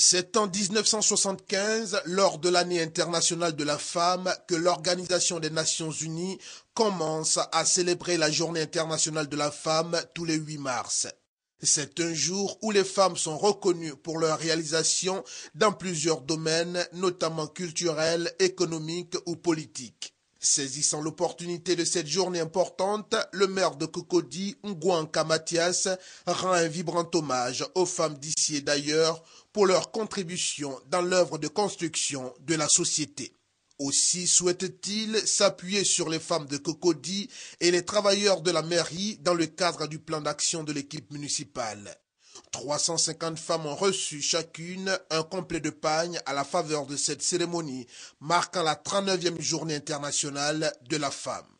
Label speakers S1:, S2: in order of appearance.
S1: C'est en 1975, lors de l'année internationale de la femme, que l'Organisation des Nations Unies commence à célébrer la journée internationale de la femme tous les 8 mars. C'est un jour où les femmes sont reconnues pour leurs réalisations dans plusieurs domaines, notamment culturels, économiques ou politiques. Saisissant l'opportunité de cette journée importante, le maire de Cocody, Nguanka Mathias, rend un vibrant hommage aux femmes d'ici et d'ailleurs pour leur contribution dans l'œuvre de construction de la société. Aussi souhaite-t-il s'appuyer sur les femmes de Cocody et les travailleurs de la mairie dans le cadre du plan d'action de l'équipe municipale. 350 femmes ont reçu chacune un complet de pagne à la faveur de cette cérémonie marquant la 39e journée internationale de la femme.